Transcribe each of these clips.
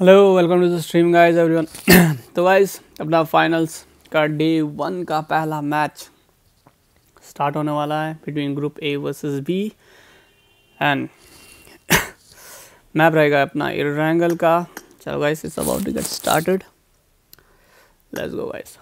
Hello welcome to the stream guys everyone तो guys अपना finals का डे वन का पहला मैच स्टार्ट होने वाला है between group A versus B and map रहेगा अपना इरेंगल का चलो guys it's about to get started let's go guys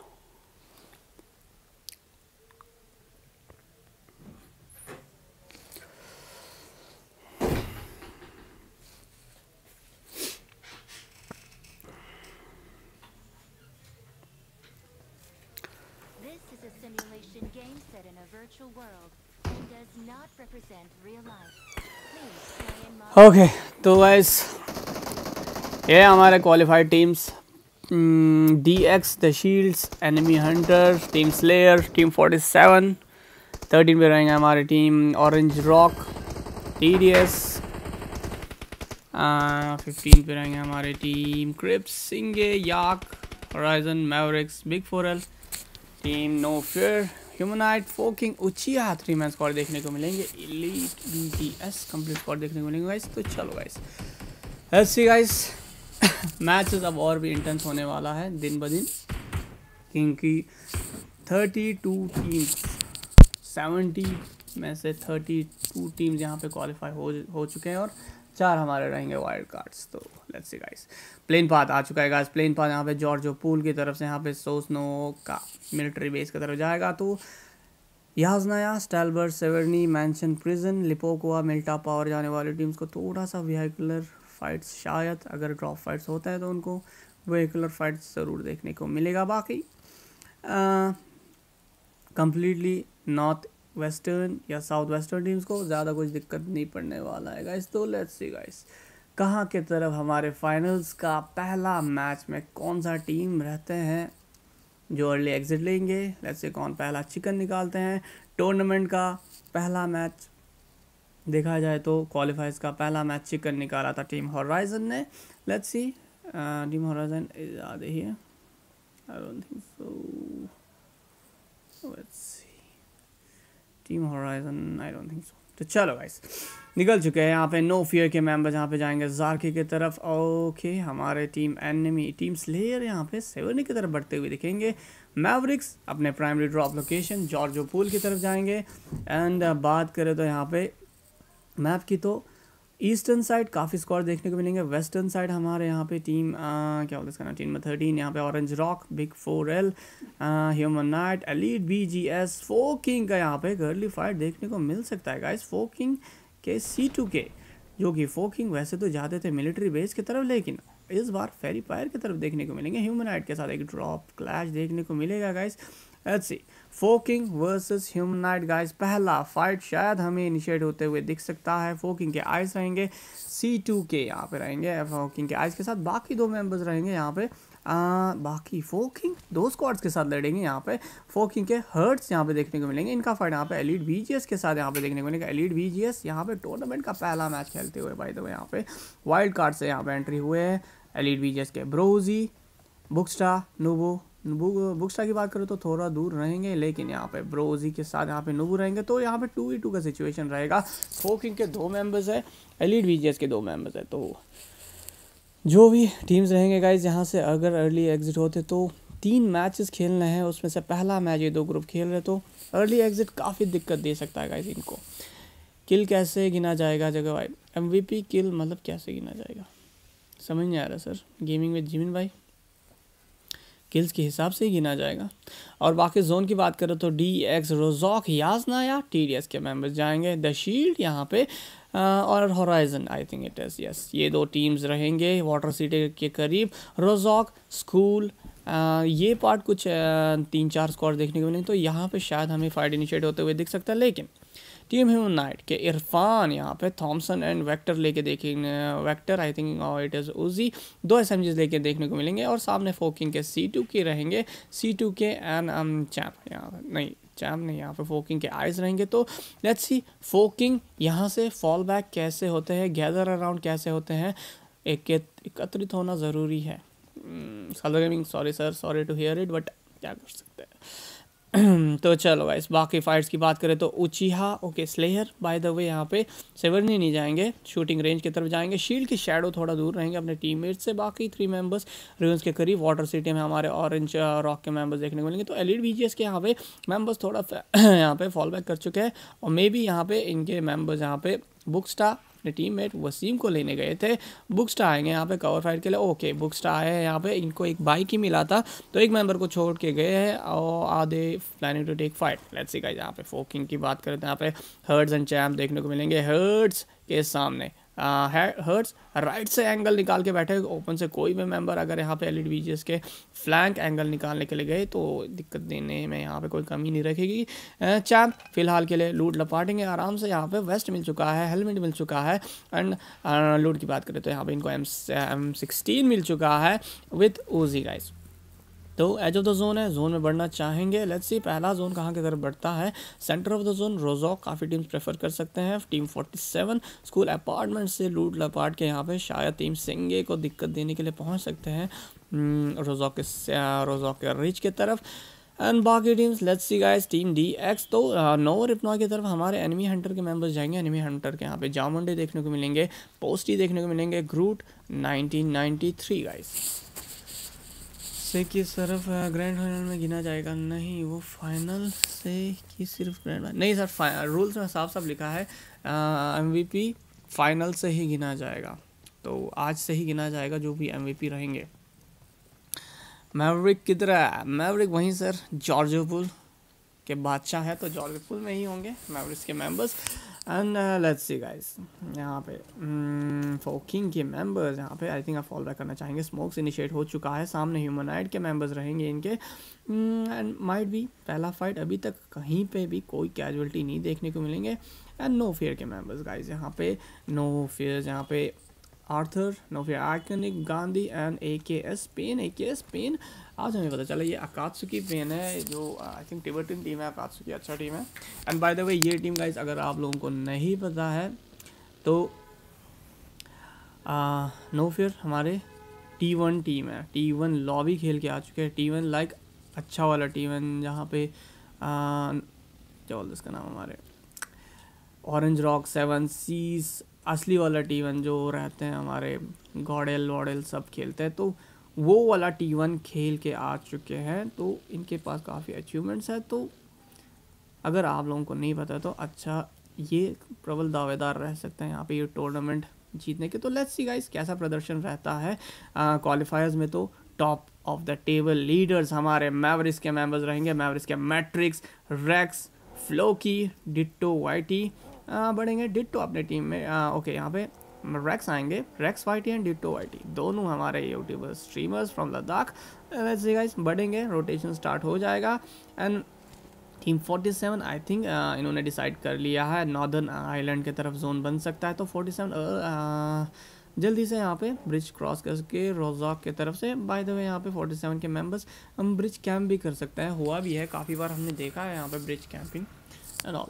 okay तो वैस ये हमारे qualified teams D X the shields enemy hunter team slayer team 47 13 पे रहेंगे हमारी team orange rock T D S fifteen पे रहेंगे हमारे टीम क्रिप्स सिंगे yak horizon mavericks big four L team no fear human knight four king Uchiha three man squad देखने को मिलेंगे elite B T S complete squad देखने को मिलेंगे गाइस तो चलो गाइस ऐसी गाइस मैच अब और भी इंटेंस होने वाला है दिन ब दिन क्योंकि थर्टी टू टीम सेवेंटी में से थर्टी टू टीम्स यहाँ पे क्वालिफाई हो हो चुके हैं और चार हमारे रहेंगे वाइल्ड कार्ड्स तो let's see guys plane path आ चुका है गाइस प्लेन पाथ यहाँ पे जॉर्जो पूल की तरफ से यहाँ पे सोसनो का मिलिट्री बेस की तरफ जाएगा तो Yasnaya Stalber Severny mansion prison Lipovka Mylta power जाने वाली टीम्स को थोड़ा सा वेहिकुलर फाइट्स शायद अगर ड्रॉप फाइट्स होता है तो उनको वेहिकुलर फाइट्स ज़रूर देखने को मिलेगा बाकी कंप्लीटली नॉर्थ वेस्टर्न या साउथ वेस्टर्न टीम्स को ज़्यादा कुछ दिक्कत नहीं पड़ने वाला है गाइस तो लेट्स सी गाइस कहाँ की तरफ हमारे फाइनल्स का पहला मैच में कौन सा टीम रहते हैं जो अर्ली एग्जिट लेंगे लेट्स से कौन पहला चिकन निकालते हैं टूर्नामेंट का पहला मैच देखा जाए तो क्वालिफाइज का पहला मैच चिकन निकाला था टीम हॉराइजन ने let's see team horizon is है I don't think so let's team horizon I don't think so तो चलो गाइस निकल चुके हैं यहाँ पे नो फियर के मेंबर यहाँ पे जाएंगे जारकी की तरफ ओके हमारे टीम एनिमी टीम स्लेयर यहाँ पे सेवनी की तरफ बढ़ते हुए दिखेंगे मैवरिक्स अपने primary drop location Georgopol की तरफ जाएंगे एंड uh, बात करें तो यहाँ पे मैप की तो ईस्टर्न साइड काफ़ी स्कोर देखने को मिलेंगे वेस्टर्न साइड हमारे यहाँ पे टीम आ, क्या बोलते इसका नाम टीम थर्टीन यहाँ पे orange rock big four L human knight elite B G S four king का यहाँ पे गर्ली फाइट देखने को मिल सकता है गाइस फोर किंग के सी टू के जो कि फोर किंग वैसे तो जाते थे मिलिट्री बेस की तरफ लेकिन इस बार फेरी फायर की तरफ देखने को मिलेंगे ह्यूमन नाइट के साथ एक ड्रॉप क्लैश देखने को मिलेगा guys let's see four king versus human knight guys पहला फाइट शायद हमें इनिशिएट होते हुए दिख सकता है फोकिंग के आइस रहेंगे सी टू के यहाँ पे रहेंगे फोकिंग के आइस के साथ बाकी दो मेंबर्स रहेंगे यहाँ पे आ, बाकी फोकिंग दो स्क्वाड्स के साथ लड़ेंगे यहाँ पे फोकिंग के हर्ट्स यहाँ पे देखने को मिलेंगे इनका फाइट यहाँ पे एलिट बीजीएस के साथ यहाँ पे देखने को मिलेगा एलिट बीजीएस यहाँ पे टूर्नामेंट का पहला मैच खेलते हुए भाई दो यहाँ पे वाइल्ड कार्ड से यहाँ पे एंट्री हुए हैं एलिड बीजीएस के ब्रोजी बुक्सटा नोबो बुक बुकस्टा की बात करो तो थोड़ा दूर रहेंगे लेकिन यहाँ पे ब्रोजी के साथ यहाँ पे नूबू रहेंगे तो यहाँ पे टू ई टू का सिचुएशन रहेगा फोकिंग के दो मेंबर्स है एलिड वी के दो मेंबर्स है तो जो भी टीम्स रहेंगे गाइज यहाँ से अगर अर्ली एग्जिट होते तो तीन मैचेस खेलने हैं उसमें से पहला मैच ये दो ग्रुप खेल रहे तो अर्ली एग्जिट काफ़ी दिक्कत दे सकता है गाइज इनको किल कैसे गिना जाएगा जगह भाई एम किल मतलब कैसे गिना जाएगा समझ नहीं आ रहा सर गेमिंग में जिमिन भाई स्किल्स के हिसाब से ही गिना जाएगा और बाकी जोन की बात करें तो डी एक्स रोजॉक याजना या टी डी एस के मेम्बर्स जाएंगे द शील्ड यहाँ पे और horizon I think it is yes ये दो टीम्स रहेंगे वाटर सिटी के करीब रोजॉक स्कूल ये पार्ट कुछ तीन चार स्कॉर देखने को मिलेंगे तो यहाँ पे शायद हमें फाइट इनिशिएट होते हुए दिख सकता है लेकिन टीम ह्यूमन नाइट के इरफान यहाँ पे थॉमसन एंड वेक्टर लेके देखेंगे vector I think it is UZI दो एस लेके देखने को मिलेंगे और सामने फोकिंग के सी टू के रहेंगे सी टू के एंड एम चैम यहाँ पर नहीं चैम नहीं यहाँ पे फोकिंग के आइज रहेंगे तो लेट्स सी फोकिंग यहाँ से फॉल बैक कैसे होते हैं गैदर अराउंड कैसे होते हैं एक एकत्रित होना ज़रूरी है sorry sir sorry to hear it but क्या कर सकते हैं तो चलो वाइस बाकी फाइट्स की बात करें तो Uchiha okay slayer by the way यहाँ पे सेवरनी नहीं जाएंगे शूटिंग रेंज की तरफ जाएंगे शील्ड की शेडो थोड़ा दूर रहेंगे अपने टीममेट से बाकी थ्री मेंबर्स रिवंस के करीब वाटर सिटी में हमारे ऑरेंज रॉक uh, के मेंबर्स देखने को मिलेंगे तो एलिड बी के यहाँ पे मेम्बर्स थोड़ा यहाँ पे फॉल बैक कर चुके हैं और मे बी यहाँ पे इनके मेम्बर्स यहाँ पे बुक्सटा अपने टीम मेट वसीम को लेने गए थे बुक स्टा आएंगे यहाँ पे कवर फाइट के लिए ओके बुक स्टा आए हैं यहाँ पे इनको एक बाइक ही मिला था तो एक मेंबर को छोड़ के गए हैं और आधे planning to take fight let's see guys यहाँ पे फोकिंग की बात करें तो यहाँ पे हर्ड्स एंड चैम्प देखने को मिलेंगे हर्ड्स के सामने हर्ट्स राइट से एंगल निकाल के बैठे ओपन से कोई भी मेंबर अगर यहाँ पे एल ई के फ्लैंक एंगल निकालने के लिए गए तो दिक्कत देने में यहाँ पे कोई कमी नहीं रखेगी चैम फिलहाल के लिए लूट लपाटेंगे आराम से यहाँ पे वेस्ट मिल चुका है हेलमेट मिल चुका है एंड लूट की बात करें तो यहाँ पे इनको एम एम मिल चुका है विथ ओजी गाइज़ तो एज ऑफ द जोन है जोन में बढ़ना चाहेंगे लेट्स सी पहला जोन कहाँ की तरफ बढ़ता है centre of the zone Rozhok काफ़ी टीम्स प्रेफर कर सकते हैं टीम 47 स्कूल अपार्टमेंट से लूट लपाट के यहाँ पे शायद टीम सिंगे को दिक्कत देने के लिए पहुँच सकते हैं रोजॉक hmm, के रोजॉक के रिच की तरफ एंड बाकी teams let's see guys team D X तो नोवर uh, इपनॉय की तरफ हमारे एनिमी हंटर के मेंबर्स जाएंगे एनिमी हंटर के यहाँ पे जामुंडे देखने को मिलेंगे पोस्टी देखने को मिलेंगे ग्रूट 1993 गाइस से कि सिर्फ ग्रैंड फाइनल में गिना जाएगा नहीं वो फाइनल से कि सिर्फ ग्रैंड नहीं सर रूल्स में साफ साफ लिखा है एम फाइनल से ही गिना जाएगा तो आज से ही गिना जाएगा जो भी एम रहेंगे मैवरिक किधर है मैवरिक वहीं सर जॉर्जोपुल के बादशाह हैं तो जॉलीफुल में ही होंगे मेवरिस के members and let's see guys यहाँ पे फोकिंग mm, के मेंबर्स यहाँ पे आई थिंक आप फॉलो करना चाहेंगे स्मोक्स इनिशिएट हो चुका है सामने ह्यूमनाइड के मेंबर्स रहेंगे इनके एंड माइट बी पहला फाइट अभी तक कहीं पे भी कोई कैजुअलिटी नहीं देखने को मिलेंगे एंड नो फेयर के मेंबर्स गाइस यहाँ पे नो फेयर यहाँ पे Arthur no fear iconic Gandhi and A K S pen A K S pen आज हमें पता चला ये अकात्सु की पेन है जो आई थिंक टिबर्टन टीम है अकात्सु की अच्छा टीम है एंड बाय द वे ये टीम गाइज अगर आप लोगों को नहीं पता है तो आ, नो फिर हमारे टी वन टीम है टी वन लॉबी खेल के आ चुके हैं टी वन लाइक अच्छा वाला टी वन जहाँ पे क्या बोलते इसका नाम हमारे ऑरेंज रॉक सेवन सीज असली वाला टी वन जो रहते हैं हमारे गॉडेल वॉडल सब खेलते हैं तो वो वाला टी वन खेल के आ चुके हैं तो इनके पास काफ़ी अचीवमेंट्स हैं तो अगर आप लोगों को नहीं पता तो अच्छा ये प्रबल दावेदार रह सकते हैं यहाँ पे ये टूर्नामेंट जीतने के तो लेट्स सी गाइस कैसा प्रदर्शन रहता है क्वालिफायर्स में तो top of the table leaders हमारे मैवरिस के मेंबर्स रहेंगे मैवरिस के matrix Rex Floki ditto YT बढ़ेंगे डिट्टो अपने टीम में आ, ओके यहाँ पे रेक्स आएंगे Rex Y T and ditto Y T दोनों हमारे यूट्यूबर स्ट्रीमर्स फ्रॉम लद्दाख वैसे गाइस बढ़ेंगे रोटेशन स्टार्ट हो जाएगा एंड टीम 47 आई थिंक इन्होंने डिसाइड कर लिया है नॉर्दर्न आइलैंड की तरफ जोन बन सकता है तो 47 सेवन uh, uh, जल्दी से यहाँ पे ब्रिज क्रॉस करके रोजॉक की तरफ से बाय द वे यहाँ पे 47 के मेंबर्स हम ब्रिज कैंप भी कर सकते हैं हुआ भी है काफ़ी बार हमने देखा है यहाँ पे ब्रिज कैंपिंग एंड ऑल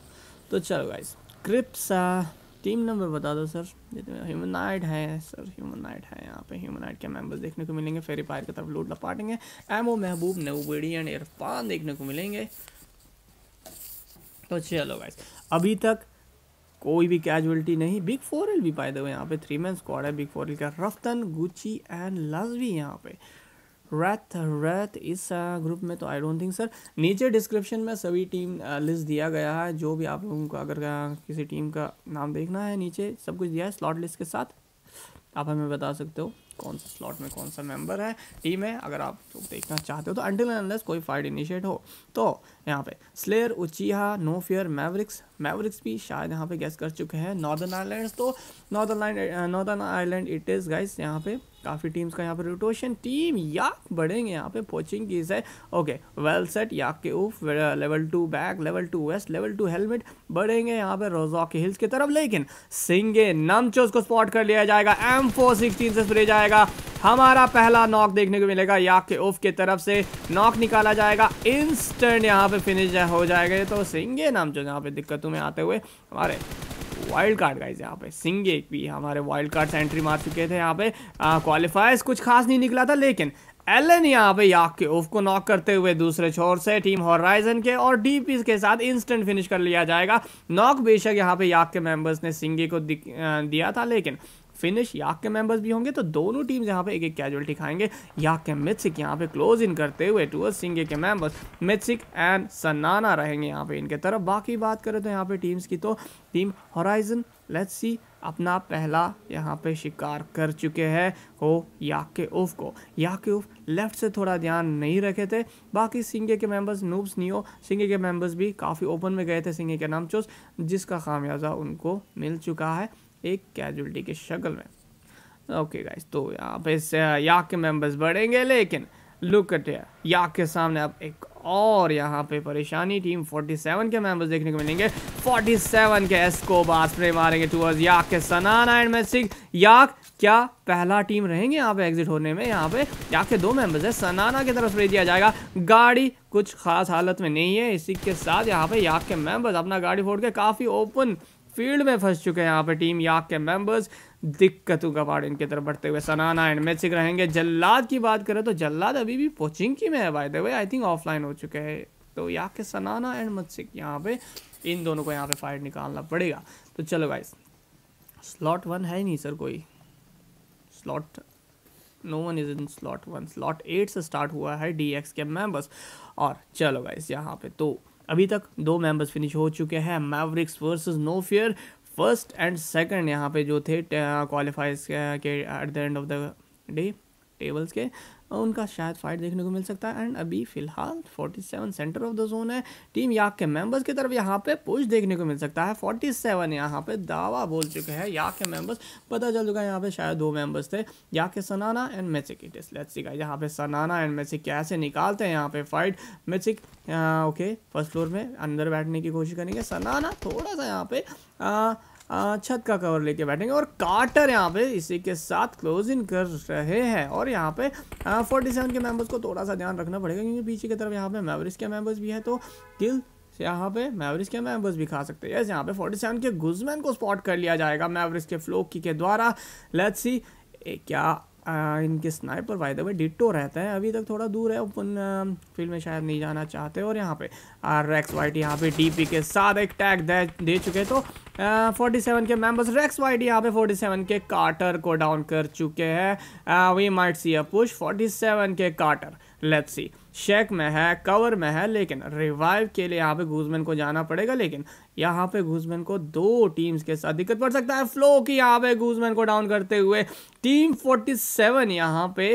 तो चलो गाइस क्रिप्स टीम नंबर बता दो सर जितने ह्यूमनाइड है सर ह्यूमनाइड है यहाँ पे ह्यूमनाइड के मेंबर्स देखने को मिलेंगे फेरी पायर की तरफ लूट लपाटेंगे एमओ महबूब नवबेड़ी एंड इरफान देखने को मिलेंगे तो चलो गाइस अभी तक कोई भी कैजुअलिटी नहीं बिग फोर एल भी पाए दो यहाँ पे थ्री मैन स्क्वाड है बिग फोर एल का रफ्तन गुची एंड लजवी यहाँ पे रेथ रेथ इस ग्रुप में तो आई डोंट थिंक सर नीचे डिस्क्रिप्शन में सभी टीम लिस्ट uh, दिया गया है जो भी आप लोगों को अगर uh, किसी टीम का नाम देखना है नीचे सब कुछ दिया है स्लॉट लिस्ट के साथ आप हमें बता सकते हो कौन सा स्लॉट में कौन सा मेंबर है टीम है अगर आप लोग देखना चाहते हो तो अंटिल अनलेस कोई फाइट इनिशिएट हो तो यहाँ पे slayer Uchiha no fear mavericks mavericks भी शायद यहाँ पे गेस कर चुके हैं नॉर्दर्न आइलैंड तो northern island northern island it is guys यहाँ पे काफ़ी टीम्स का यहाँ पे रोटेशन टीम याक बढ़ेंगे यहाँ पे पोचिंग की है ओके वेल सेट याक के ऊफ level two bag level two vest level two helmet बढ़ेंगे यहाँ पे रोजॉक हिल्स की तरफ लेकिन सिंगे नमचोज को स्पॉट कर लिया जाएगा एम फोर सिक्सटीन से स्प्रे जाएगा जाएगा हमारा पहला नॉक देखने को मिलेगा याक के ओफ की तरफ से नॉक निकाला जाएगा इंस्टेंट यहाँ पे फिनिश हो जाएगा तो सिंगे नाम जो यहाँ पे दिक्कतों में आते हुए हमारे वाइल्ड कार्ड गाइज यहाँ पे सिंगे एक भी हमारे वाइल्ड कार्ड से एंट्री मार चुके थे यहाँ पे क्वालिफायर्स कुछ खास नहीं निकला था लेकिन एलन यहाँ पे याक के ओफ को नॉक करते हुए दूसरे छोर से टीम हॉराइजन के और डीपी के साथ इंस्टेंट फिनिश कर लिया जाएगा नॉक बेशक यहाँ पे याक के मेंबर्स ने सिंगे को दिया था लेकिन फिनिश याक के मेंबर्स भी होंगे तो दोनों टीम्स यहाँ पे एक एक कैजुअलिटी खाएंगे याक के मिथसिक यहाँ पे क्लोज इन करते हुए टूअर्स सिंगे के मेंबर्स मिथसिक एंड सन्नाना रहेंगे यहाँ पे इनके तरफ बाकी बात करें तो यहाँ पे टीम्स की तो टीम हॉराइजन लेट्स सी अपना पहला यहाँ पे शिकार कर चुके हैं हो याक के उफ को याक के उफ लेफ्ट से थोड़ा ध्यान नहीं रखे थे बाकी सिंगे के मेंबर्स नूब्स नियो सिंगे के मेंबर्स भी काफ़ी ओपन में गए थे सिंगे के नाम चोस जिसका खामियाजा उनको मिल चुका है एक कैजुअलिटी की शक्ल में ओके गाइस तो यहाँ पे या के मेंबर्स बढ़ेंगे लेकिन लुक एट या के सामने अब एक और यहाँ पे परेशानी टीम 47 के मेंबर्स देखने को मिलेंगे 47 के एसको बास स्प्रे मारेंगे टूवर्स याक के सनाना एंड मैसिक याक क्या पहला टीम रहेंगे यहाँ पे एग्जिट होने में यहाँ पे याक के दो मेंबर्स है सनाना की तरफ स्प्रे दिया जाएगा गाड़ी कुछ खास हालत में नहीं है इसी के साथ यहाँ पे याक के मेंबर्स अपना गाड़ी फोड़ के काफ़ी ओपन फील्ड में फंस चुके हैं यहाँ पर टीम याक के मेंबर्स दिक्कतों का पार्ट इनकी तरफ बढ़ते हुए सनाना एंड मैचिक रहेंगे जल्लाद की बात करें तो जल्लाद अभी भी पोचिंग की में है by way I think offline हो चुके हैं तो यहाँ के सनाना एंड मैचिक यहाँ पे इन दोनों को यहाँ पे फाइट निकालना पड़ेगा तो चलो गाइस स्लॉट वन है नहीं सर कोई slot no one is in slot one slot eight से स्टार्ट हुआ है डी एक्स के मेम्बर्स और चलो गाइस यहाँ पे तो अभी तक दो मेंबर्स फिनिश हो चुके हैं mavericks versus no fear first and second यहाँ पे जो थे क्वालिफाइज के at the end of the day tables के उनका शायद फाइट देखने को मिल सकता है एंड अभी फिलहाल 47 सेंटर ऑफ द जोन है टीम याक के मेंबर्स की तरफ यहाँ पे पुश देखने को मिल सकता है 47 सेवन यहाँ पे दावा बोल चुके हैं याक के मेंबर्स पता चल चुका है यहाँ पे शायद दो मेंबर्स थे याक के सनाना एंड मेसिक इट इस यहाँ पे सनाना एंड मेसिक कैसे निकालते हैं यहाँ पे फाइट मेसिक ओके फर्स्ट फ्लोर में अंदर बैठने की कोशिश करेंगे सनाना थोड़ा सा यहाँ पे आ, छत का कवर लेके बैठेंगे और कार्टर यहाँ पे इसी के साथ क्लोज इन कर रहे हैं और यहाँ पे फोर्टी सेवन के मेंबर्स को थोड़ा सा ध्यान रखना पड़ेगा क्योंकि पीछे की तरफ यहाँ पे मेवरिस के मेंबर्स भी है तो किल यहाँ पे मेवरिस के मेंबर्स भी खा सकते हैं यस यहाँ पे फोर्टी सेवन के गुजमैन को स्पॉट कर लिया जाएगा मेवरिस के फ्लोकी के द्वारा लेट्स सी क्या इनके sniper by the way ditto रहता अभी तक थोड़ा दूर है अपन फील्ड में शायद नहीं जाना चाहते और यहाँ पे आर रेक्स वाइट यहाँ पे डीपी के साथ एक टैग दे, दे चुके तो फोर्टी सेवन के मेंबर्स रेक्स वाइट यहाँ पे फोर्टी सेवन के कार्टर को डाउन कर चुके हैं we might see a push forty seven के कार्टर लेट्स सी शेक में है कवर में है लेकिन रिवाइव के लिए यहाँ पे घुसमैन को जाना पड़ेगा लेकिन यहाँ पे घुसमैन को दो टीम्स के साथ दिक्कत पड़ सकता है फ्लो की यहाँ पे घुसमैन को डाउन करते हुए टीम 47 यहाँ पे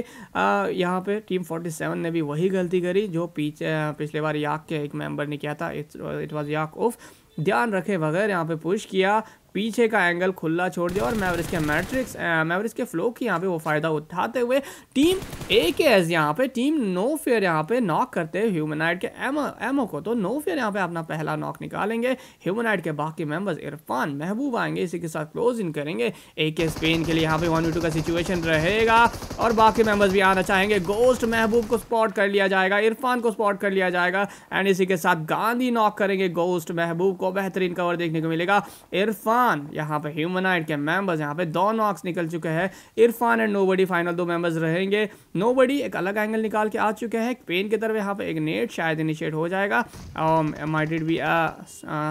यहाँ पे टीम 47 ने भी वही गलती करी जो पीछे पिछले बार याक के एक मेंबर ने किया था इट वॉज याक ऑफ ध्यान रखे बगैर यहाँ पे पुश किया पीछे का एंगल खुला छोड़ दिया और मैवरिज के मैट्रिक्स मैवरिज के फ्लो की यहाँ पे वो फ़ायदा उठाते हुए टीम ए के एस यहाँ पे टीम नो फेयर यहाँ पे नॉक करते हैं ह्यूमनाइड के एम एमो को तो नो फेयर यहाँ पे अपना पहला नॉक निकालेंगे ह्यूमनाइड के बाकी मेंबर्स इरफान महबूब आएंगे इसी के साथ क्लोज इन करेंगे ए के स्पेन के लिए यहाँ पे वन टू का सिचुएशन रहेगा और बाकी मेंबर्स भी आना चाहेंगे गोस्ट महबूब को स्पॉट कर लिया जाएगा इरफान को स्पॉट कर लिया जाएगा एंड इसी के साथ गांधी नॉक करेंगे गोस्ट महबूब को बेहतरीन कवर देखने को मिलेगा इरफान इरफान यहाँ पे ह्यूमनाइड के मेंबर्स यहाँ पे दो नॉक्स निकल चुके हैं इरफान एंड नोबडी फाइनल दो मेंबर्स रहेंगे नोबडी एक अलग एंगल निकाल के आ चुके हैं पेन की तरफ यहाँ पे एक नेट शायद इनिशिएट हो जाएगा माइट इट बी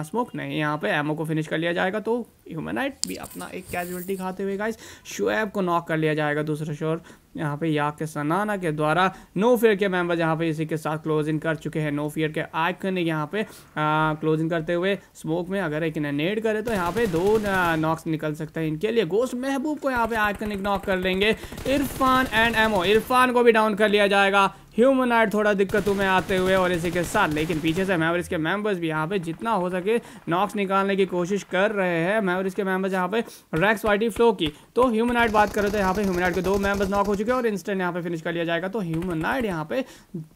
स्मोक नहीं यहाँ पे एमओ को फिनिश कर लिया जाएगा तो ह्यूमनाइट भी अपना एक कैजुअलिटी खाते हुए गाइस शुएब को नॉक कर लिया जाएगा दूसरे शोर यहाँ पे या के सनाना के द्वारा नो फियर के मेंबर यहाँ पे इसी के साथ क्लोज इन कर चुके हैं नो फियर के आइकन यहाँ पे क्लोज इन करते हुए स्मोक में अगर एक नेड करे तो यहाँ पे दो नॉक्स निकल सकते हैं इनके लिए गोस्ट महबूब को यहाँ पे आइकन इग्नॉक कर लेंगे इरफान एंड एमओ इरफान को भी डाउन कर लिया जाएगा ह्यूमनाइड थोड़ा दिक्कतों में आते हुए और इसी के साथ लेकिन पीछे से मैवरिस के मेंबर्स भी यहाँ पे जितना हो सके नॉक्स निकालने की कोशिश कर रहे हैं मैवरिस के मेंबर्स यहाँ पे रैक्स वाइटी फ्लो की तो ह्यूमन ह्यूमनाइड बात करें तो यहाँ पे ह्यूमनाइड के दो मेंबर्स नॉक हो चुके हैं और इंस्टेंट यहाँ पे फिनिश कर लिया जाएगा तो ह्यूमन ह्यूमनाइड यहाँ पे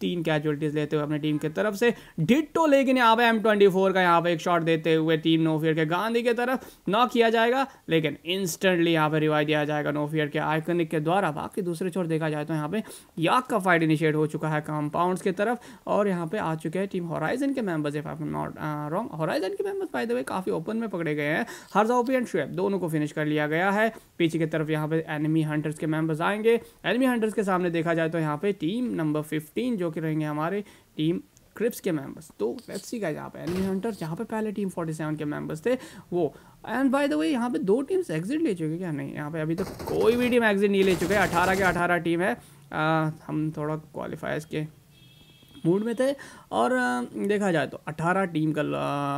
तीन कैजुअलिटीज लेते हुए अपनी टीम की तरफ से डिट्टो लेकिन यहाँ पे एम का यहाँ पे एक शॉट देते हुए टीम नोफियर के गांधी की तरफ नॉक किया जाएगा लेकिन इंस्टेंटली यहाँ पे रिवाइव दिया जाएगा नोफियर के आइकनिक के द्वारा बाकी दूसरे छोर देखा जाए तो यहाँ पे याक का फाइट इनिशिएट हो चुका है कंपाउंड्स की तरफ और यहाँ पे आ चुके हैं टीम हॉराइजन के members if I am not wrong horizon के मेंबर्स बाय द वे काफ़ी ओपन में पकड़े गए हैं जाओपी एंड शुएब दोनों को फिनिश कर लिया गया है पीछे की तरफ यहाँ पे एनिमी हंटर्स के मेंबर्स आएंगे एनिमी हंटर्स के सामने देखा जाए तो यहाँ पे टीम नंबर फिफ्टीन जो कि रहेंगे हमारे टीम क्रिप्स के मेंबर्स तो लेट्स सी गाइस यहाँ पे एनिमी हंटर्स जहाँ पे पहले टीम 47 के मेंबर्स थे वो एंड बाय द वे यहाँ पे दो टीम्स एग्जिट ले चुके क्या नहीं यहाँ पे अभी तक तो कोई भी टीम एग्जिट नहीं ले चुके 18 के 18 टीम है आ, हम थोड़ा क्वालिफायर्स के मूड में थे और देखा जाए तो 18 टीम का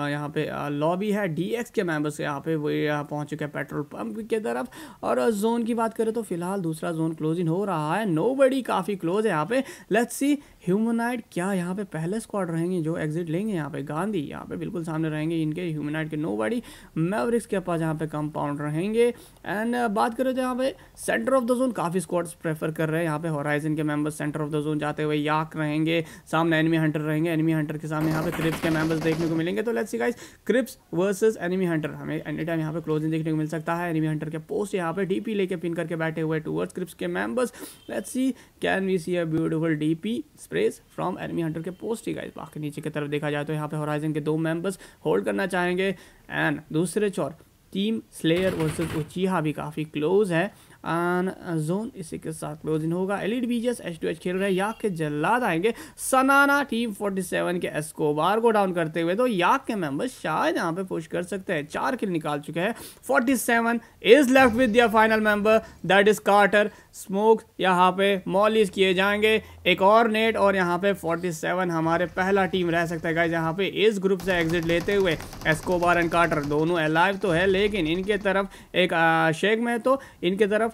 यहाँ पे लॉबी है डीएक्स के मेंबर्स यहाँ पे वो यहाँ पहुँच चुके हैं पेट्रोल पंप की तरफ और जोन की बात करें तो फिलहाल दूसरा जोन क्लोजिंग हो रहा है नो काफ़ी क्लोज है यहाँ पे लेट्स सी ह्यूमनाइट क्या यहाँ पे पहले स्क्वाड रहेंगे जो एग्जिट लेंगे यहाँ पे गांधी यहाँ पे बिल्कुल सामने रहेंगे इनके ह्यूमनाइट के नो बॉडी मेवरिक्स के पास यहाँ पे कंपाउंड रहेंगे एंड बात करें तो यहाँ पे सेंटर ऑफ द जोन काफ़ी स्क्वाड्स प्रेफर कर रहे हैं यहाँ पे हॉराइजन के members centre of the zone जाते हुए याक रहेंगे सामने एनमी हंटर रहेंगे मिलेंगे एनिमी हंटर के सामने यहाँ पे क्रिप्स के मेंबर्स देखने को मिलेंगे तो let's see guys crips versus enemy hunter हमें एनी टाइम यहाँ पे क्लोजिंग देखने को मिल सकता है एनिमी हंटर के पोस्ट यहाँ पे डीपी लेके पिन करके बैठे हुए टूवर्ड्स क्रिप्स के members let's see can we see a beautiful DP sprays from enemy hunter के पोस्ट ही गाइज बाकी नीचे की तरफ देखा जाए तो यहाँ पे हॉराइजन के दो मेंबर्स होल्ड करना चाहेंगे एंड दूसरे चोर टीम स्लेयर वर्सेस उचीहा भी काफ़ी क्लोज है आन जोन इसी के साथ क्लोजिंग होगा elite BGS H to H खेल रहे हैं याक के जल्लाद आएंगे सनाना टीम 47 के एस्कोबार को डाउन करते हुए तो याक के मेंबर्स शायद यहाँ पे पुश कर सकते हैं चार किल निकाल चुके हैं 47 is left with their final member that is Carter smoke यहाँ पे मॉलिस किए जाएंगे एक और नेट और यहाँ पे 47 हमारे पहला टीम रह सकता है गाइज पे इस ग्रुप से एग्जिट लेते हुए एस्कोबार एंड कार्टर दोनों अलाइव तो है लेकिन इनके तरफ एक शेख में तो इनके तरफ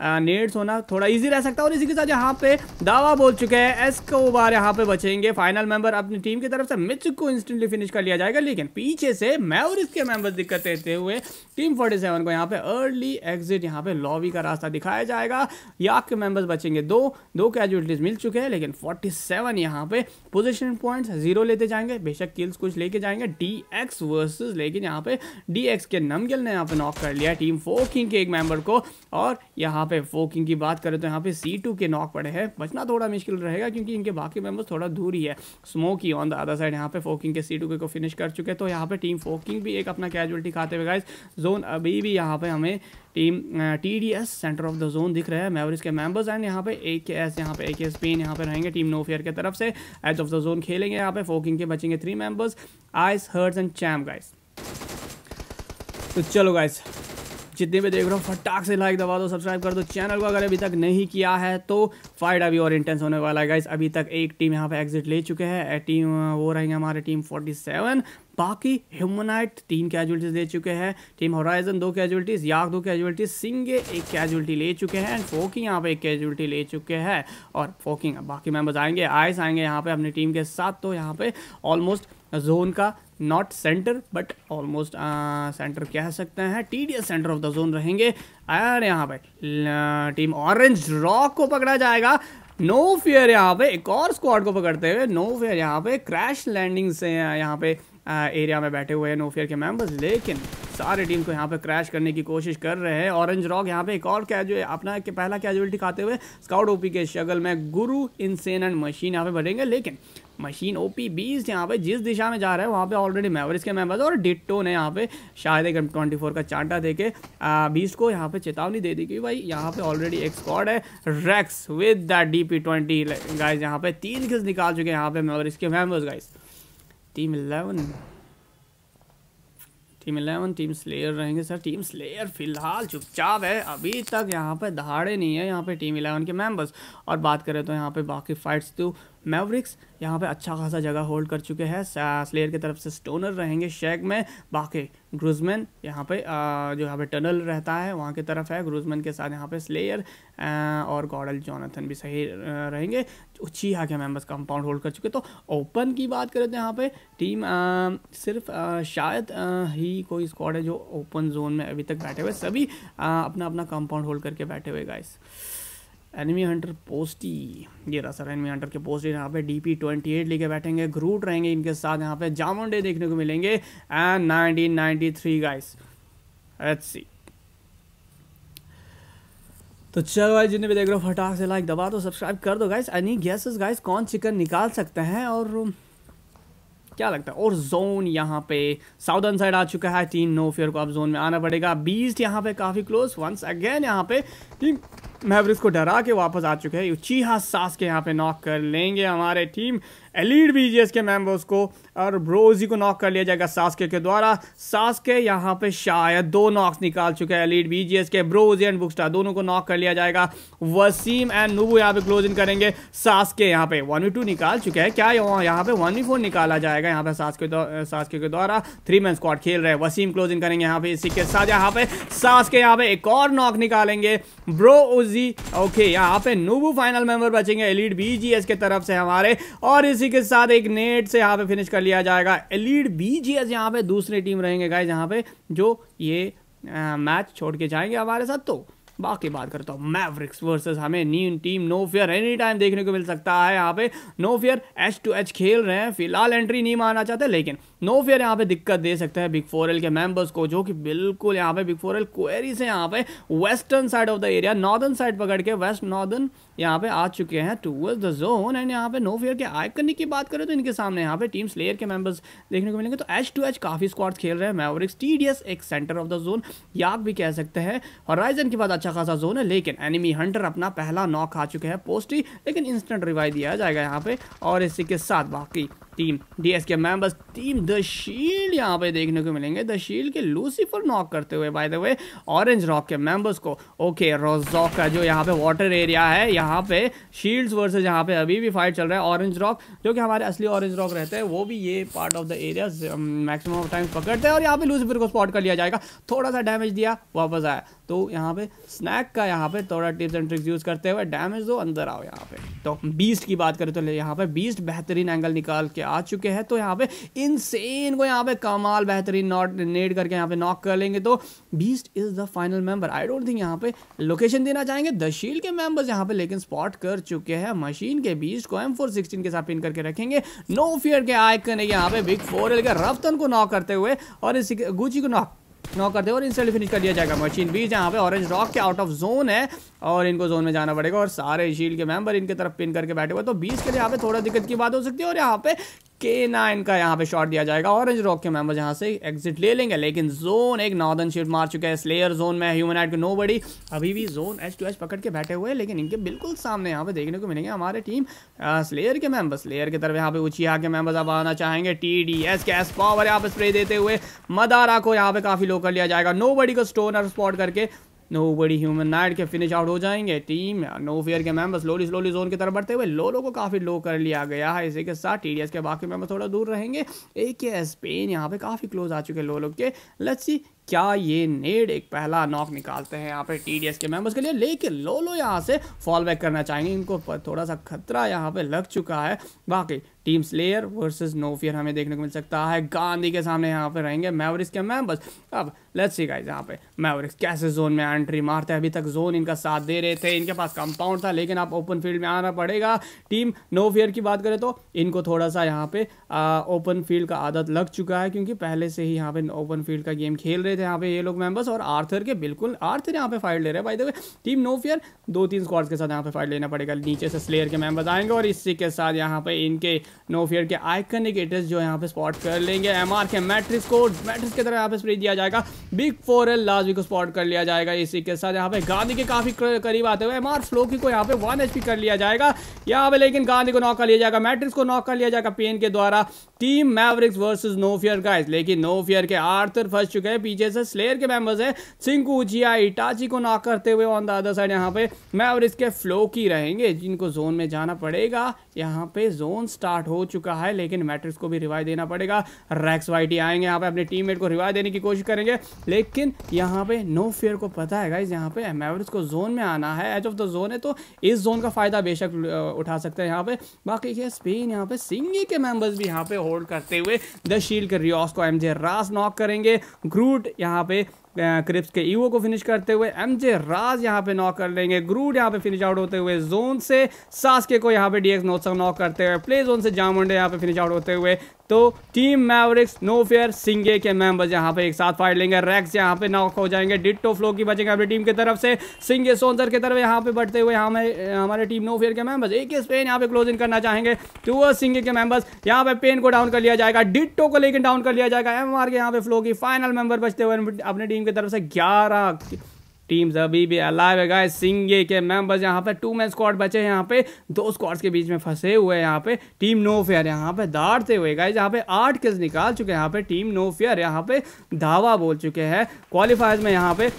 नेट्स होना थोड़ा इजी रह सकता है और इसी के साथ यहाँ पे दावा बोल चुके हैं एस को बार यहाँ पे बचेंगे फाइनल मेंबर अपनी टीम की तरफ से मिच को इंस्टेंटली फिनिश कर लिया जाएगा लेकिन पीछे से मैं और इसके मेंबर दिक्कत देते हुए टीम 47 को यहाँ पे अर्ली एग्जिट यहाँ पे लॉबी का रास्ता दिखाया जाएगा या के मेंबर्स बचेंगे दो दो कैजुअलिटीज मिल चुके हैं लेकिन फोर्टी सेवन यहाँ पे पोजिशन पॉइंट्स जीरो लेते जाएंगे बेशक किल्स कुछ लेके जाएंगे डी एक्स वर्सेज लेकिन यहाँ पे डी एक्स के नमगिल ने यहाँ पे नॉक कर लिया टीम फोर किंग के एक मेंबर को और यहाँ यहाँ पे फोकिंग की बात करें तो यहाँ पे सी टू के नॉक पड़े हैं बचना थोड़ा मुश्किल रहेगा क्योंकि इनके बाकी मेंबर्स थोड़ा दूर ही है स्मोक ही ऑन द अदर साइड यहाँ पे फोकिंग के सी टू को फिनिश कर चुके हैं तो यहाँ पे टीम फोकिंग भी एक अपना कैजुअलिटी खाते हुए गाइज जोन अभी भी यहाँ पे हमें team T D S centre of the zone दिख रहा है मेवरिस के मेंबर्स एंड यहाँ पे ए के एस यहाँ पे ए के एस पेन यहाँ पे रहेंगे टीम नो फेयर की तरफ से एज ऑफ द जोन खेलेंगे यहाँ पे फोकिंग के बचेंगे थ्री मेंबर्स आइस हर्ड्स एंड चैम गाइस तो चलो गाइस जितने भी देख रहे हो फटाक से लाइक दबा दो सब्सक्राइब कर दो चैनल को अगर अभी तक नहीं किया है तो फाइट अभी और इंटेंस होने वाला है गाइस अभी तक एक टीम यहाँ पे एग्जिट ले चुके हैं टीम uh, वो रहेंगे हमारे टीम 47 बाकी ह्यूमनाइट तीन कैजुअलिटीज ले चुके हैं टीम हॉराइजन दो कैजुअलिटीज याक दो कैजुअलिटीज सिंगे एक कैजुअलिटी ले चुके हैं एंड फोकिंग यहाँ पे एक कैजुअलिटी ले चुके हैं और फोकिंग बाकी मेम्बर्स आएंगे आइस आएंगे यहाँ पे अपनी टीम के साथ तो यहाँ पे ऑलमोस्ट जोन का not centre but almost centre कह सकते हैं T S centre of the zone रहेंगे और यहाँ पे टीम ऑरेंज रॉक को पकड़ा जाएगा नो फेयर यहाँ पे एक और स्क्वाड को पकड़ते हुए नो फेयर यहाँ पे क्रैश लैंडिंग से uh, यहाँ पे एरिया uh, में बैठे हुए हैं नो फेयर के मेंबर्स लेकिन सारे टीम को यहाँ पे क्रैश करने की कोशिश कर रहे हैं ऑरेंज रॉक यहाँ पे एक और कैजु अपना के पहला कैजुअलिटी खाते हुए स्काउट ओपी के शगल में गुरु इनसेन एंड मशीन यहाँ पे बढ़ेंगे लेकिन मशीन ओ पी बीस यहाँ पे जिस दिशा में जा रहा है वहाँ पे ऑलरेडी मेवरिस के मेम्बर्स और डिट्टो ने यहाँ पे शायद एक ट्वेंटी फोर का चांटा देके के बीस को यहाँ पे चेतावनी दे दी कि भाई यहाँ पे ऑलरेडी एक स्कॉड है Rex with the D P twenty guys यहाँ पे तीन किस निकाल चुके हैं यहाँ पे मेवरिस के members guys team eleven team eleven team Slayer रहेंगे सर टीम स्लेयर फिलहाल चुपचाप है अभी तक यहाँ पे दहाड़े नहीं है यहाँ पे टीम इलेवन के मेंबर्स और बात करें तो यहाँ पे बाकी फाइट्स तो मेवरिक्स यहाँ पे अच्छा खासा जगह होल्ड कर चुके हैं स्लेयर की तरफ से स्टोनर रहेंगे शेक में बाकी ग्रुजमैन यहाँ पे आ, जो यहाँ पे टनल रहता है वहाँ की तरफ है ग्रुजमैन के साथ यहाँ पे स्लेयर आ, और गॉडल जोनाथन भी सही रहेंगे यहाँ के मेम्बर्स कंपाउंड होल्ड कर चुके तो ओपन की बात करें तो यहाँ पर टीम आ, सिर्फ आ, शायद आ, ही कोई स्क्वाड है जो ओपन जोन में अभी तक बैठे हुए सभी अपना अपना कंपाउंड होल्ड करके बैठे हुए गाइस एनिमी हंटर पोस्टी ये रहा सर एनिमी हंटर के पोस्टी यहाँ पे डी पी ट्वेंटी एट लेके बैठेंगे ग्रूट रहेंगे इनके साथ यहाँ पे जामुंडे देखने को मिलेंगे and nineteen ninety three guys H C तो चलो भाई जिन्हें भी देख रहे हो फटाक से लाइक दबा दो सब्सक्राइब कर दो गाइस एनी गैसेस गाइस कौन चिकन निकाल सकते हैं और क्या लगता है और जोन यहाँ पे साउदर्न साइड आ चुका है टीम नो फेयर को अब जोन में आना पड़ेगा बीस्ट यहाँ पे काफ़ी क्लोज वंस अगेन यहाँ पे टीम मैवरिस को डरा के वापस आ चुके हैं यूचीहा सास के यहाँ पे नॉक कर लेंगे हमारे टीम एलिड बीजीएस के मेंबर्स को और ब्रोजी को नॉक कर लिया जाएगा सासके के द्वारा सासके यहाँ पे शायद दो नॉक्स निकाल चुके हैं एलिड बीजीएस के ब्रोजी एंड बुकस्टा दोनों को नॉक कर लिया जाएगा वसीम एंड नूबू यहाँ पे क्लोज इन करेंगे सासके यहाँ पे वन वी टू निकाल चुके हैं क्या यहाँ पे वन वी फोर निकाला जाएगा यहाँ पे सासके सासके के द्वारा थ्री मैन स्क्वाड खेल रहे हैं वसीम क्लोज इन करेंगे यहाँ पे इसी के साथ यहाँ पे सासके यहाँ पे एक और नॉक निकालेंगे ब्रो जी ओके यहाँ पे नूबू फाइनल मेंबर बचेंगे एलिड बीजीएस के तरफ से हमारे और इसी के साथ एक नेट से यहाँ पे फिनिश कर लिया जाएगा एलिड बीजीएस यहाँ पे दूसरी टीम रहेंगे गाइज यहाँ पे जो ये मैच छोड़ के जाएंगे हमारे साथ तो बाकी बात करता हूँ मैवरिक्स वर्सेस हमें new team no fear any time देखने को मिल सकता है यहाँ पे no fear H to H खेल रहे हैं फिलहाल एंट्री नहीं मारना चाहते लेकिन नो फेयर यहाँ पे दिक्कत दे सकते हैं बिग फोर एल के मेंबर्स को जो कि बिल्कुल यहाँ पे बिग फोर एल क्वेरी से यहाँ पे western side of the area northern side पकड़ के वेस्ट नॉर्दर्न यहाँ पे आ चुके हैं टूवर्स द जोन एंड यहाँ पे नो फेयर के करने की बात करें तो इनके सामने यहाँ पे टीम स्लेयर के मेंबर्स देखने को मिलेंगे तो एच टू एच काफ़ी स्क्वाड खेल रहे हैं मेवरिक्स टी डी एस एक सेंटर ऑफ द जोन याक भी कह सकते हैं हॉराइजन के बाद अच्छा खासा जोन है लेकिन एनिमी हंटर अपना पहला नॉक खा चुके हैं पोस्टी लेकिन इंस्टेंट रिवाइव दिया जाएगा यहाँ पे और इसी के साथ बाकी टीम डीएस के मेंबर्स टीम द शील्ड यहाँ पे देखने को मिलेंगे द शील्ड के लूसीफर नॉक करते हुए by the way orange rock के मेंबर्स को ओके रोजॉक का जो यहाँ पे वाटर एरिया है यहाँ पे शील्ड्स वर्सेज यहाँ पे अभी भी फाइट चल रहा है ऑरेंज रॉक जो कि हमारे असली ऑरेंज रॉक रहते हैं वो भी ये part of the area maximum of time पकड़ते हैं और यहाँ पे लूसीफर को स्पॉट कर लिया जाएगा थोड़ा सा डैमेज दिया वापस आया तो यहाँ पे स्नैक का यहाँ पे थोड़ा टिप्स एंड ट्रिक्स यूज़ करते हुए डैमेज दो अंदर आओ यहाँ पे तो बीस्ट की बात करें तो यहाँ पे बीस्ट बेहतरीन एंगल निकाल के आ चुके हैं तो यहाँ पे इनसेन को यहाँ पे कमाल बेहतरीन नॉट नेट करके यहाँ पे नॉक कर लेंगे तो beast is the final member I don't think यहाँ पे लोकेशन देना चाहेंगे दशील के मेंबर्स यहाँ पे लेकिन स्पॉट कर चुके हैं मशीन के बीस्ट को एम फोर सिक्सटीन के साथ पिन करके रखेंगे नो फियर के आयकन है यहाँ पे बिग फोर रफ्तन को नॉक करते हुए और इस गुची को नॉक नॉक कर दे और इंस्टेंट फिनिश कर दिया जाएगा मशीन बीच यहाँ पे ऑरेंज रॉक के आउट ऑफ जोन है और इनको जोन में जाना पड़ेगा और सारे शील्ड के मेंबर इनके तरफ पिन करके बैठे हुए तो बीच के लिए यहाँ पे थोड़ा दिक्कत की बात हो सकती है और यहाँ पे के नाइन का यहाँ पे शॉट दिया जाएगा ऑरेंज रॉक के मेंबर्स यहाँ से एग्जिट ले लेंगे लेकिन जोन एक नॉर्दर्न शिफ्ट मार चुका है स्लेयर जोन में ह्यूमन एड के नो बड़ी अभी भी जोन एच टू एच पकड़ के बैठे हुए हैं लेकिन इनके बिल्कुल सामने यहाँ पे देखने को मिलेंगे हमारे टीम आ, स्लेयर के मेंबर्स स्लेयर की तरफ यहाँ पे ऊंची के मेंबर्स अब आना चाहेंगे टी डी एस कैस पावर यहाँ पे स्प्रे देते हुए मदारा को यहाँ पे काफ़ी लो कर लिया जाएगा नो बड़ी को और स्पॉट करके नो बड़ी ह्यूमन नाइट के फिनिश आउट हो जाएंगे टीम नो फेयर के मेंबर्स स्लोली स्लोली जोन की तरफ बढ़ते हुए लोलो को काफ़ी लो कर लिया गया है इसी के साथ टी के बाकी मेंबर थोड़ा दूर रहेंगे ए के स्पेन यहाँ पे काफ़ी क्लोज आ चुके हैं लोलो के लच्ची क्या ये नेड एक पहला नॉक निकालते हैं यहाँ पे टीडीएस के मेंबर्स के लिए लेकिन लो लो यहाँ से फॉल बैक करना चाहेंगे इनको थोड़ा सा खतरा यहाँ पे लग चुका है बाकी टीम स्लेयर वर्सेस नोफियर हमें देखने को मिल सकता है गांधी के सामने यहाँ पे रहेंगे मेवरिक्स के मेंबर्स अब लेट्स सी गाइस यहाँ पे मेवरिक्स कैसे जोन में एंट्री मारते हैं अभी तक जोन इनका साथ दे रहे थे इनके पास कंपाउंड था लेकिन आप ओपन फील्ड में आना पड़ेगा टीम नोफियर की बात करें तो इनको थोड़ा सा यहाँ पे ओपन फील्ड का आदत लग चुका है क्योंकि पहले से ही यहाँ पे ओपन फील्ड का गेम खेल रहे थे यहाँ पे ये लोग मेंबर्स और आर्थर के बिल्कुल आर्थर यहाँ पे फाइट ले रहे हैं भाई देखो टीम नो फियर दो तीन स्क्वाड्स के साथ यहाँ पे फाइट लेना पड़ेगा नीचे से स्लेयर के मेंबर्स आएंगे और इसी के साथ यहाँ पे इनके नो फियर के आइकनिक एटर्स जो यहाँ पे स्पॉट कर लेंगे एम के मैट्रिक्स को मैट्रिक्स की तरह यहाँ पे स्प्रे दिया जाएगा बिग फोर एल लाजवी को स्पॉट कर लिया जाएगा इसी के साथ यहाँ पे गांधी के काफी करीब आते हुए एम फ्लोकी को यहाँ पे वन एच कर लिया जाएगा यहाँ पे लेकिन गांधी को नौका लिया जाएगा मैट्रिक्स को नौका लिया जाएगा पेन के द्वारा team Mavericks versus no fear guys लेकिन नो फियर के आर्थर फंस चुके हैं पीछे जैसे स्लेयर के मेंबर्स हैं सिंकू उजिया इटाची को नॉक करते हुए ऑन द अदर साइड यहाँ पे मैं और इसके फ्लो की रहेंगे जिनको जोन में जाना पड़ेगा यहाँ पे जोन स्टार्ट हो चुका है लेकिन मैट्रिक्स को भी रिवाइव देना पड़ेगा रैक्स वाइटी आएंगे यहाँ पे अपने टीम को रिवाइव देने की कोशिश करेंगे लेकिन यहाँ पे नो फेयर को पता है गाइज यहाँ पे मेवरिस को जोन में आना है एज ऑफ द जोन है तो इस जोन का फायदा बेशक उठा सकते हैं यहाँ पे बाकी ये स्पेन यहाँ पे सिंगी के मेंबर्स भी यहाँ पे होल्ड करते हुए द शील्ड के रियास को एमजे रास नॉक करेंगे ग्रूट यहाँ पे क्रिप्स के ईवो को फिनिश करते हुए एमजे राज यहाँ पे नॉक कर लेंगे ग्रूड यहाँ पे फिनिश आउट होते हुए जोन से सास्के को यहाँ पे डीएक्स नोट नॉक करते हुए प्ले जोन से जामुंडे यहाँ पे फिनिश आउट होते हुए तो टीम मैवरिक्स नो फेयर सिंगे के मेंबर्स यहाँ पे एक साथ फाइट लेंगे रैक्स यहाँ पे नॉक हो जाएंगे डिट्टो फ्लो की बचेंगे अपनी टीम की तरफ से सिंगे सोनसर की तरफ यहाँ पे बढ़ते हुए हमें हमारे टीम नो फेयर के मेंबर्स एक ही स्पेन यहाँ पे क्लोज इन करना चाहेंगे तो सिंगे के मेंबर्स यहाँ पे पेन को डाउन कर लिया जाएगा डिट्टो को लेकिन डाउन कर लिया जाएगा एम के यहाँ पे फ्लो की फाइनल मेंबर बचते हुए अपनी टीम की तरफ से ग्यारह टीम्स अभी भी अलाइव है गाइस सिंगे के मेंबर्स यहाँ पे टू मैन स्क्वाड बचे हैं यहाँ पे दो स्क्वाड्स के बीच में फंसे हुए हैं यहाँ पे टीम नो फेयर यहाँ पे दाड़ते हुए गाइस यहाँ पे आठ किल्स निकाल चुके हैं यहाँ पे टीम नो फेयर यहाँ पे धावा बोल चुके हैं क्वालिफायर्स में यहाँ पे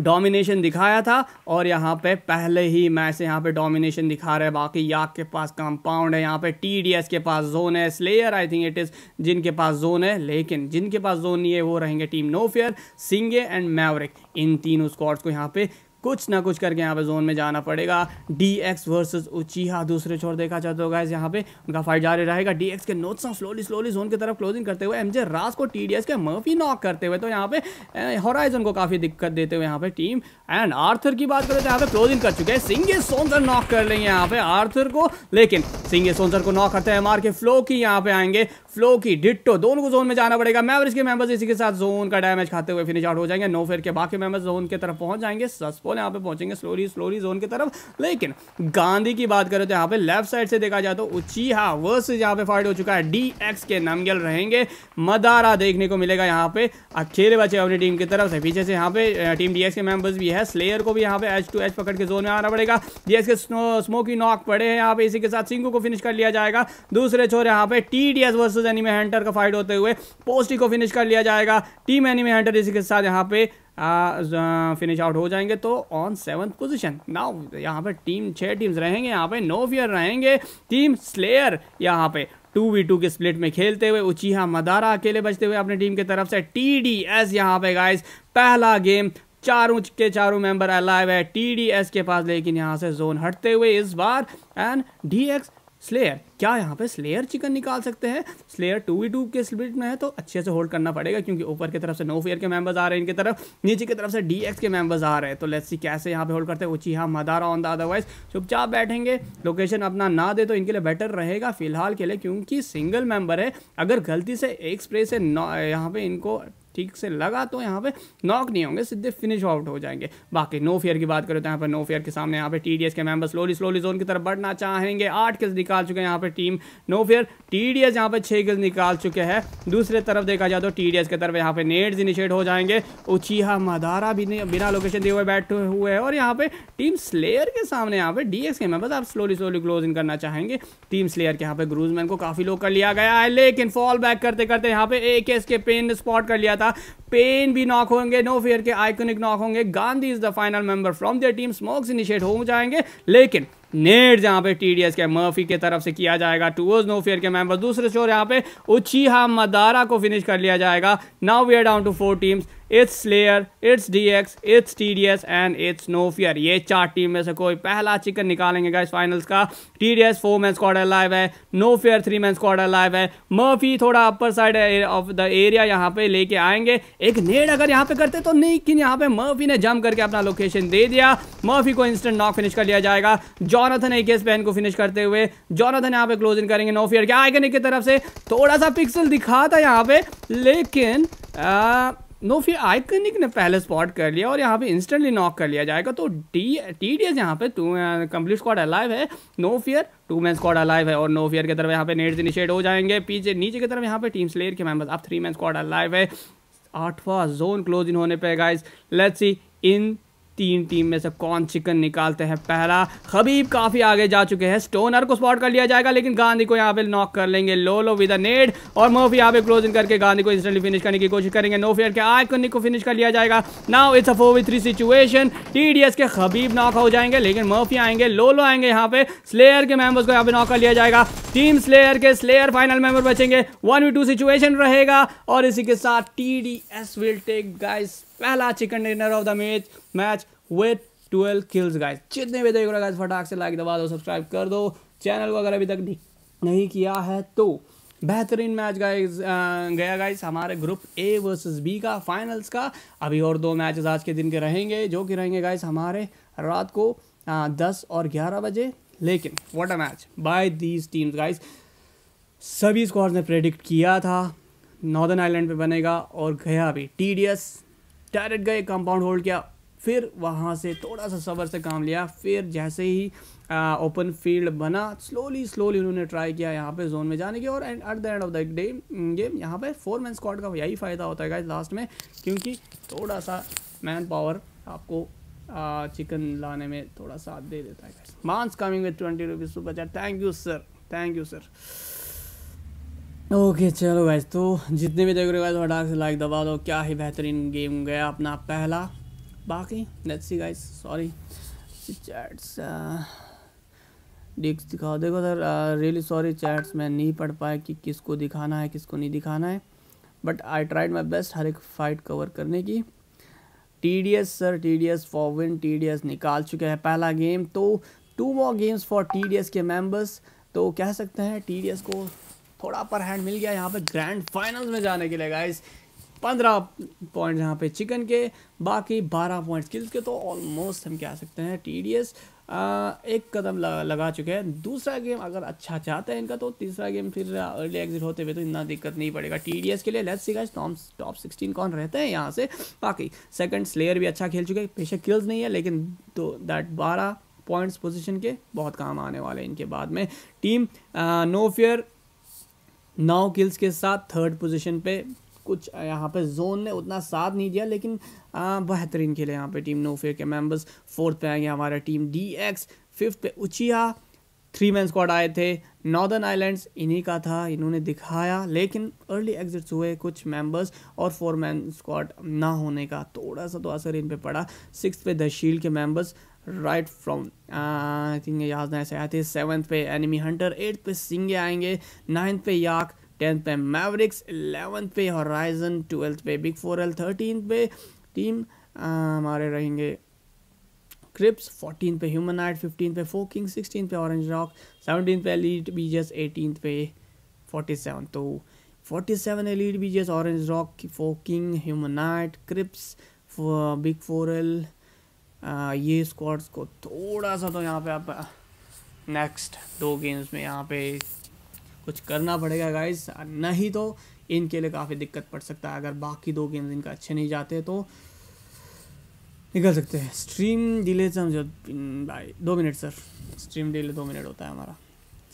डोमिनेशन दिखाया था और यहाँ पे पहले ही मैच से यहाँ पे डोमिनेशन दिखा रहे हैं बाकी याक के पास कंपाउंड है यहाँ पे टीडीएस के पास जोन है Slayer I think it is जिनके पास जोन है लेकिन जिनके पास जोन नहीं है वो रहेंगे टीम नो फेयर सिंगे एंड मैवरिक इन तीनों स्कॉट्स को यहाँ पे कुछ ना कुछ करके यहाँ पे जोन में जाना पड़ेगा डी एक्स वर्सेज उचीहा दूसरे छोर देखा जाए तो गाइज यहाँ पे उनका फाइट जारी रहेगा डी एक्स के नोट्स ऑफ स्लोली स्लोली जोन की तरफ क्लोजिंग करते हुए एमजे रास को टी डी एस के मफी नॉक करते हुए तो यहाँ पे हॉराइजन को काफ़ी दिक्कत देते हुए यहाँ पे टीम एंड आर्थर की बात करें तो यहाँ पे क्लोजिंग कर चुके हैं सिंगे सोनसर नॉक कर लेंगे यहाँ पे आर्थर को लेकिन सिंगे सोनसर को नॉक करते हैं एम के फ्लो की यहाँ पे आएंगे फ्लो की डिट्टो दोनों को जोन में जाना पड़ेगा मैवरेज के मेंबर्स इसी के साथ जोन का डैमेज खाते हुए फिनिश आउट हो जाएंगे नो फेयर के बाकी मेंबर्स जोन के तरफ पहुंच जाएंगे सस्पोल यहाँ पे पहुंचेंगे स्लोरी स्लोरी जोन की तरफ लेकिन गांधी की बात करें तो यहाँ पे लेफ्ट साइड से देखा जाए तो हा वर्सेज यहाँ पे फाइट हो चुका है डी के नमगल रहेंगे मदारा देखने को मिलेगा यहाँ पे अकेले बचे अपनी टीम की तरफ से पीछे से यहाँ पे टीम डी के मेंबर्स भी है स्लेयर को भी यहाँ पे एच टू एच पकड़ के जोन में आना पड़ेगा डी के स्मोकी नॉक पड़े हैं यहाँ पे इसी के साथ सिंगू को फिनिश कर लिया जाएगा दूसरे छोर यहाँ पे T D S verse versus anime hunter का फाइट होते हुए पोस्टी को फिनिश कर लिया जाएगा टीम एनिमे हंटर इसी के साथ यहाँ पे फिनिश आउट हो जाएंगे तो ऑन सेवन पोजीशन नाउ यहाँ पे टीम छह टीम्स रहेंगे यहाँ पे नो फियर रहेंगे टीम स्लेयर यहाँ पे टू वी टू के स्प्लिट में खेलते हुए उचिहा मदारा अकेले बचते हुए अपनी टीम की तरफ से टी डी एस यहाँ पे गाइज पहला गेम चारों के चारों मेंबर अलाइव है टी डी एस के पास लेकिन यहाँ से जोन हटते हुए इस बार एंड डी एक्स स्लेयर क्या यहाँ पे स्लेयर चिकन निकाल सकते हैं स्लेयर टू वी टू के स्प्लिट में है तो अच्छे से होल्ड करना पड़ेगा क्योंकि ऊपर की तरफ से नो फेयर के मेंबर्स आ रहे हैं इनकी तरफ नीचे की तरफ से डी एक्स के मेंबर्स आ रहे हैं तो लेट्स सी कैसे यहाँ पे होल्ड करते हैं उची हाँ मदारा ऑन द अदरवाइज चुपचाप बैठेंगे लोकेशन अपना ना दे तो इनके लिए बेटर रहेगा फिलहाल के लिए क्योंकि सिंगल मेंबर है अगर गलती से एक स्प्रे से यहाँ पे इनको ठीक से लगा तो यहाँ पे नॉक नहीं होंगे सीधे फिनिश आउट हो जाएंगे बाकी नो फेयर की बात करें तो यहाँ पर नो फेयर के सामने यहाँ पे टीडीएस के मेंबर स्लोली स्लोली जोन की तरफ बढ़ना चाहेंगे आठ किल्स निकाल चुके हैं यहाँ पे टीम नो फेयर टीडीएस यहाँ पे छः किल्स निकाल चुके हैं दूसरे तरफ देखा जाए तो टीडीएस की तरफ यहाँ पे नेट्स इनिशिएट हो जाएंगे उचीहा मदारा भी बिना लोकेशन दिए हुए बैठे हुए हैं और यहाँ पे टीम स्लेयर के सामने यहाँ पे डीएक्स के मेंबर्स आप स्लोली स्लोली क्लोज इन करना चाहेंगे टीम स्लेयर के यहाँ पे ग्रूजमैन को काफ़ी लो कर लिया गया है लेकिन फॉल बैक करते करते यहाँ पे एक के पेन स्पॉट कर लिया था पेन भी नॉक होंगे नो फेयर के आइकोनिक नॉक होंगे Gandhi is the final member from their team smokes initiate हो जाएंगे लेकिन नेट जहां पे टीडीएस के मर्फी के तरफ से किया जाएगा टूवर्स नो फेयर के मेंबर दूसरे चोर यहां पे उची मदारा को फिनिश कर लिया जाएगा now we are down to four teams it's Slayer it's DX it's TDS and it's no fear ये चार टीम में से कोई पहला चिकन निकालेंगे गाइस फाइनल्स का TDS four man squad alive है no fear three man squad alive है मर्फी थोड़ा upper side of the area यहाँ पे लेके आएंगे एक नेड अगर यहाँ पे करते तो लेकिन यहाँ पे मर्फी ने जम करके अपना लोकेशन दे दिया मर्फी को इंस्टेंट नॉक फिनिश कर लिया जाएगा जॉनथन एक पेन को फिनिश करते हुए जॉनथन यहाँ पे क्लोज इन करेंगे नोफियर के आइकनिक की तरफ से थोड़ा सा पिक्सल दिखा था यहाँ पे लेकिन आ, नो फिर आइकनिक ने पहले स्पॉट कर लिया और यहाँ पे इंस्टेंटली नॉक कर लिया जाएगा तो डी टी डी एस यहाँ पे टू कंप्लीट स्क्वाड अलाइव है no fear two man squad alive है और नो फियर की तरफ यहाँ पे नेट्स इनिशिएट हो जाएंगे पीछे नीचे की तरफ यहाँ पे टीम स्लेयर के मेंबर्स अब थ्री मैन स्क्वाड अलाइव है आठवा जोन क्लोज इन होने पे गाइज लेट्स सी इन तीन टीम में से कौन चिकन निकालते हैं पहला खबीब काफ़ी आगे जा चुके हैं स्टोनर को स्पॉट कर लिया जाएगा लेकिन गांधी को यहाँ पे नॉक कर लेंगे लोलो विद नेड और मोफी यहाँ पे क्लोज इन करके गांधी को इंस्टेंटली फिनिश करने की कोशिश करेंगे नो फेयर के आयकन को फिनिश कर लिया जाएगा now it's a four with three situation T के खबीब नॉक हो जाएंगे लेकिन मोफी आएंगे लोलो आएंगे यहाँ पे स्लेयर के मेम्बर्स को यहाँ पे नॉक कर लिया जाएगा टीम स्लेयर के स्लेयर फाइनल मेंबर बचेंगे वन वी टू सिचुएशन रहेगा और इसी के साथ T D S will take guys पहला chicken dinner of the match match with twelve kills guys जितने भी देख रहे गाइज फटाक से लाइक दबा दो सब्सक्राइब कर दो चैनल को अगर अभी तक नहीं किया है तो बेहतरीन मैच गाइज गया गाइज हमारे ग्रुप ए वर्सेस बी का फाइनल्स का अभी और दो मैचेस आज के दिन के रहेंगे जो कि रहेंगे गाइज हमारे रात को आ, दस और ग्यारह बजे लेकिन what a match by these teams guys सभी स्क्वाड ने प्रेडिक्ट किया था नॉर्दर्न आइलैंड पे बनेगा और गया भी टी डी एस डायरेक्ट गए कंपाउंड होल्ड किया फिर वहाँ से थोड़ा सा सबर से काम लिया फिर जैसे ही ओपन फील्ड बना स्लोली स्लोली उन्होंने ट्राई किया यहाँ पे जोन में जाने की और and at the end of the day game यहाँ पे फोर मैन स्क्वाड का यही फ़ायदा होता है लास्ट में क्योंकि थोड़ा सा मैन पावर आपको आ, चिकन लाने में थोड़ा सा दे देता है मांस coming with twenty rupees super chat thank you sir thank you sir okay चलो गाइज तो जितने भी देख रहे हो से लाइक दबा दो क्या ही बेहतरीन गेम गया अपना पहला बाकी let's see guys sorry chats डिक्स दिखाओ देखो सर रियली सॉरी चैट्स मैं नहीं पढ़ पाया कि किसको दिखाना है किसको नहीं दिखाना है but I tried my best हर एक फाइट कवर करने की T D S sir T D S for T D S निकाल चुके हैं पहला गेम तो two more games for T D S के मेम्बर्स तो कह सकते हैं टी डी एस को थोड़ा अपर हैंड मिल गया यहाँ पे ग्रैंड फाइनल में जाने के लिए गाइस पंद्रह पॉइंट यहाँ पे चिकन के बाकी बारह पॉइंट स्किल्स के तो ऑलमोस्ट हम कह सकते हैं टी डी एस एक कदम लगा, लगा चुके हैं दूसरा गेम अगर अच्छा चाहता है इनका तो तीसरा गेम फिर अर्ली एग्जिट होते हुए तो इतना दिक्कत नहीं पड़ेगा टी डी एस के लिए let's see guys top top sixteen कौन रहते हैं यहाँ से बाकी सेकंड स्लेयर भी अच्छा खेल चुके हैं पेशे किल्स नहीं है लेकिन तो दैट बारह पॉइंट्स पोजीशन के बहुत काम आने वाले हैं इनके बाद में टीम नो फेयर नौ किल्स के साथ थर्ड पोजीशन पे कुछ यहाँ पे जोन ने उतना साथ नहीं दिया लेकिन बेहतरीन खेले यहाँ पे टीम फेयर के मेंबर्स फोर्थ पे आएंगे हमारा टीम डी एक्स फिफ्थ पे उचिया थ्री मैन स्क्वाड आए थे नॉर्दर्न आइलैंड्स इन्हीं का था इन्होंने दिखाया लेकिन अर्ली एग्जिट्स हुए कुछ मेंबर्स और फोर मैन स्क्वाड ना होने का थोड़ा सा तो असर इन पे पड़ा सिक्स पे दशील के members right from I think याद नहीं से आती सेवन्थ पे एनिमी हंटर एट्थ पे सिंगे आएंगे नाइन्थ पे याक टेंथ पे मैवरिक्स एलेवंथ पे हॉराइजन ट्वेल्थ पे बिग फोर एल थर्टीन पे टीम हमारे रहेंगे क्रिप्स फोर्टीन पे ह्यूमन आइट फिफ्टीन पे फोकिंग सिक्सटीन पे ऑरेंज रॉक सेवनटीन पे एलीट बीजेस एटीन पे फोर्टी सेवन तो forty seven elite BGS orange rock फोकिंग ह्यूमन आइट क्रिप्स बिग फोर एल ये स्क्वाड्स को थोड़ा सा तो यहाँ पे आप नेक्स्ट दो गेम्स में यहाँ पे कुछ करना पड़ेगा गाइज नहीं तो इनके लिए काफ़ी दिक्कत पड़ सकता है अगर बाकी दो गेम्स इनका अच्छे नहीं जाते तो निकल सकते हैं स्ट्रीम डिले से हम भाई दो मिनट सर स्ट्रीम डिले दो मिनट होता है हमारा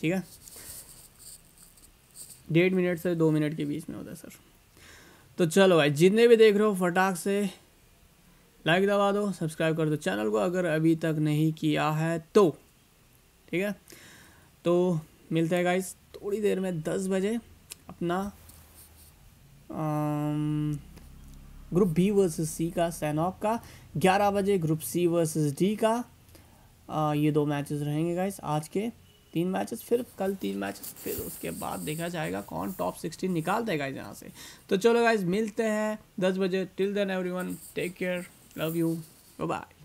ठीक है डेढ़ मिनट से दो मिनट के बीच में होता है सर तो चलो भाई जितने भी देख रहे हो फटाक से लाइक दबा दो सब्सक्राइब कर दो चैनल को अगर अभी तक नहीं किया है तो ठीक है तो मिलते हैं गाइस थोड़ी देर में दस बजे अपना ग्रुप बी वर्सेस सी का सैनॉक का ग्यारह बजे ग्रुप सी वर्सेस डी का आ, ये दो मैचेस रहेंगे गाइस आज के तीन मैचेस फिर कल तीन मैचेस फिर उसके बाद देखा जाएगा कौन टॉप सिक्सटीन निकालता है गाइस यहाँ से तो चलो गाइज मिलते हैं दस बजे till then everyone take care Love you. Bye bye.